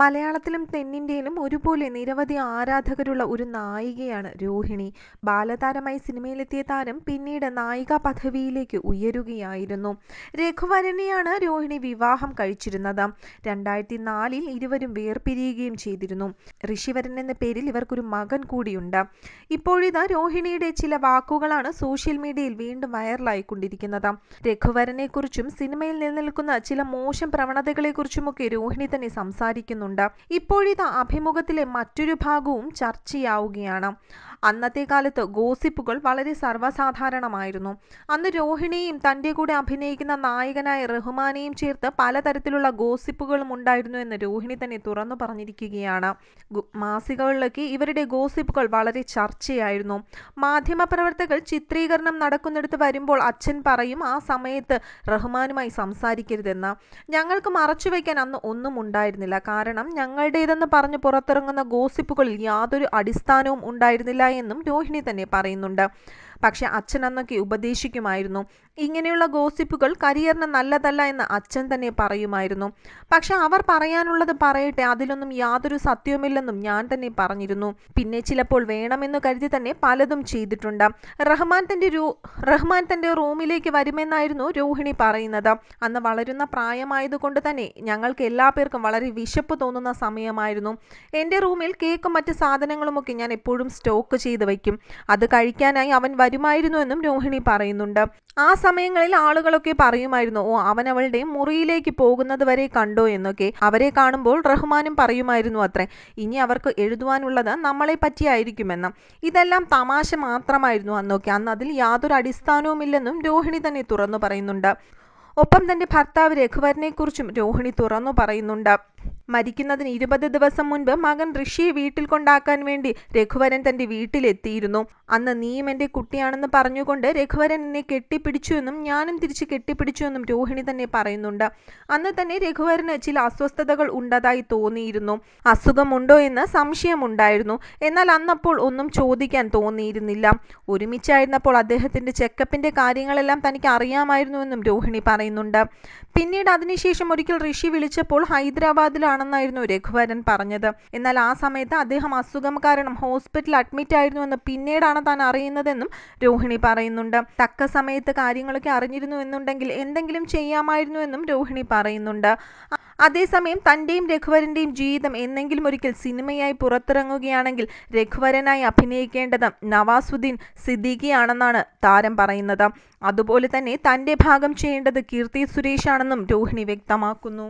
മലയാളത്തിലും തെന്നിന്ത്യയിലും ഒരുപോലെ നിരവധി ആരാധകരുള്ള ഒരു നായികയാണ് രോഹിണി ബാലതാരമായി സിനിമയിലെത്തിയ താരം പിന്നീട് നായിക പദവിയിലേക്ക് ഉയരുകയായിരുന്നു രഘുവരനെയാണ് രോഹിണി വിവാഹം കഴിച്ചിരുന്നത് രണ്ടായിരത്തി നാലിൽ ഇരുവരും വേർപിരിയുകയും ചെയ്തിരുന്നു ഋഷിവരൻ എന്ന പേരിൽ ഇവർക്കൊരു മകൻ കൂടിയുണ്ട് ഇപ്പോഴിത് രോഹിണിയുടെ ചില വാക്കുകളാണ് സോഷ്യൽ മീഡിയയിൽ വീണ്ടും വൈറലായിക്കൊണ്ടിരിക്കുന്നത് രഘുവരനെക്കുറിച്ചും സിനിമയിൽ നിലനിൽക്കുന്ന ചില മോശം പ്രവണതകളെക്കുറിച്ചുമൊക്കെ രോഹിണി തന്നെ സംസാരിക്കുന്നു പറയുന്നുണ്ട് ഇപ്പോഴിതാ അഭിമുഖത്തിലെ മറ്റൊരു ഭാഗവും ചർച്ചയാവുകയാണ് അന്നത്തെ കാലത്ത് ഗോസിപ്പുകൾ വളരെ സർവ്വസാധാരണമായിരുന്നു അന്ന് രോഹിണിയും തൻ്റെ കൂടെ അഭിനയിക്കുന്ന നായകനായ റഹ്മാനെയും ചേർത്ത് പലതരത്തിലുള്ള ഗോസിപ്പുകളും ഉണ്ടായിരുന്നു എന്ന് രോഹിണി തന്നെ തുറന്നു പറഞ്ഞിരിക്കുകയാണ് മാസികകളിലൊക്കെ ഇവരുടെ ഗോസിപ്പുകൾ വളരെ ചർച്ചയായിരുന്നു മാധ്യമപ്രവർത്തകർ ചിത്രീകരണം നടക്കുന്നിടത്ത് വരുമ്പോൾ അച്ഛൻ പറയും ആ സമയത്ത് റഹ്മാനുമായി സംസാരിക്കരുതെന്ന് ഞങ്ങൾക്ക് വയ്ക്കാൻ അന്ന് ഒന്നും ഉണ്ടായിരുന്നില്ല കാരണം ഞങ്ങളുടേതെന്ന് പറഞ്ഞ് പുറത്തിറങ്ങുന്ന ഗോസിപ്പുകളിൽ യാതൊരു അടിസ്ഥാനവും ഉണ്ടായിരുന്നില്ല എന്നും രോഹിണി തന്നെ പറയുന്നുണ്ട് പക്ഷെ അന്നൊക്കെ ഉപദേശിക്കുമായിരുന്നു ഇങ്ങനെയുള്ള ഗോസിപ്പുകൾ കരിയറിന് നല്ലതല്ല എന്ന് അച്ഛൻ തന്നെ പറയുമായിരുന്നു പക്ഷെ അവർ പറയാനുള്ളത് പറയട്ടെ അതിലൊന്നും യാതൊരു സത്യവുമില്ലെന്നും ഞാൻ തന്നെ പറഞ്ഞിരുന്നു പിന്നെ ചിലപ്പോൾ വേണമെന്ന് കരുതി തന്നെ പലതും ചെയ്തിട്ടുണ്ട് റഹ്മാൻ തൻ്റെ രൂ റഹ്മാൻ തൻ്റെ റൂമിലേക്ക് വരുമെന്നായിരുന്നു രോഹിണി പറയുന്നത് അന്ന് വളരുന്ന പ്രായമായതുകൊണ്ട് തന്നെ ഞങ്ങൾക്ക് എല്ലാ പേർക്കും വളരെ വിശപ്പ് തോന്നുന്ന സമയമായിരുന്നു എൻ്റെ റൂമിൽ കേക്കും മറ്റ് സാധനങ്ങളുമൊക്കെ ഞാൻ എപ്പോഴും സ്റ്റോക്ക് ചെയ്ത് വയ്ക്കും അത് കഴിക്കാനായി അവൻ വരുമായിരുന്നുവെന്നും രോഹിണി പറയുന്നുണ്ട് ആ സമയങ്ങളിൽ ആളുകളൊക്കെ പറയുമായിരുന്നു ഓ അവൻ അവളുടെ മുറിയിലേക്ക് പോകുന്നത് വരെ കണ്ടോ എന്നൊക്കെ അവരെ കാണുമ്പോൾ റഹ്മാനും പറയുമായിരുന്നു അത്രേ ഇനി അവർക്ക് എഴുതുവാനുള്ളത് നമ്മളെ പറ്റിയായിരിക്കുമെന്ന് ഇതെല്ലാം തമാശ മാത്രമായിരുന്നു അന്നൊക്കെ അന്ന് അതിൽ യാതൊരു അടിസ്ഥാനവുമില്ലെന്നും രോഹിണി തന്നെ തുറന്നു പറയുന്നുണ്ട് ഒപ്പം തന്റെ ഭർത്താവ് രഘുവരനെക്കുറിച്ചും രോഹിണി തുറന്നു പറയുന്നുണ്ട് മരിക്കുന്നതിന് ഇരുപത് ദിവസം മുൻപ് മകൻ ഋഷിയെ വീട്ടിൽ കൊണ്ടാക്കാൻ വേണ്ടി രഘുവരൻ തന്റെ വീട്ടിലെത്തിയിരുന്നു അന്ന് നീയും എന്റെ കുട്ടിയാണെന്ന് പറഞ്ഞുകൊണ്ട് രഘുവരൻ എന്നെ കെട്ടിപ്പിടിച്ചു എന്നും ഞാനും തിരിച്ച് കെട്ടിപ്പിടിച്ചു എന്നും രോഹിണി തന്നെ പറയുന്നുണ്ട് അന്ന് തന്നെ രഘുവരന് ചില അസ്വസ്ഥതകൾ ഉണ്ടതായി തോന്നിയിരുന്നു അസുഖമുണ്ടോ എന്ന് സംശയമുണ്ടായിരുന്നു എന്നാൽ അന്നപ്പോൾ ഒന്നും ചോദിക്കാൻ തോന്നിയിരുന്നില്ല ഒരുമിച്ചായിരുന്നപ്പോൾ അദ്ദേഹത്തിന്റെ ചെക്കപ്പിന്റെ കാര്യങ്ങളെല്ലാം തനിക്ക് അറിയാമായിരുന്നുവെന്നും രോഹിണി പറയുന്നു പറയുന്നുണ്ട് പിന്നീട് അതിനുശേഷം ഒരിക്കൽ ഋഷി വിളിച്ചപ്പോൾ ഹൈദരാബാദിലാണെന്നായിരുന്നു രഘുവരൻ പറഞ്ഞത് എന്നാൽ ആ സമയത്ത് അദ്ദേഹം അസുഖം കാരണം ഹോസ്പിറ്റലിൽ അഡ്മിറ്റ് ആയിരുന്നുവെന്ന് പിന്നീടാണ് താൻ അറിയുന്നതെന്നും രോഹിണി പറയുന്നുണ്ട് തക്ക സമയത്ത് കാര്യങ്ങളൊക്കെ അറിഞ്ഞിരുന്നു എന്നുണ്ടെങ്കിൽ എന്തെങ്കിലും ചെയ്യാമായിരുന്നു എന്നും രോഹിണി പറയുന്നുണ്ട് അതേസമയം തൻ്റെയും രഘുവരന്റെയും ജീവിതം എന്നെങ്കിലും ഒരിക്കൽ സിനിമയായി പുറത്തിറങ്ങുകയാണെങ്കിൽ രഘുവരനായി അഭിനയിക്കേണ്ടത് നവാസുദ്ദീൻ സിദ്ദീഖിയാണെന്നാണ് താരം പറയുന്നത് അതുപോലെ തന്നെ തൻ്റെ ഭാഗം ചെയ്യേണ്ടത് കീർത്തി സുരേഷാണെന്നും രോഹിണി വ്യക്തമാക്കുന്നു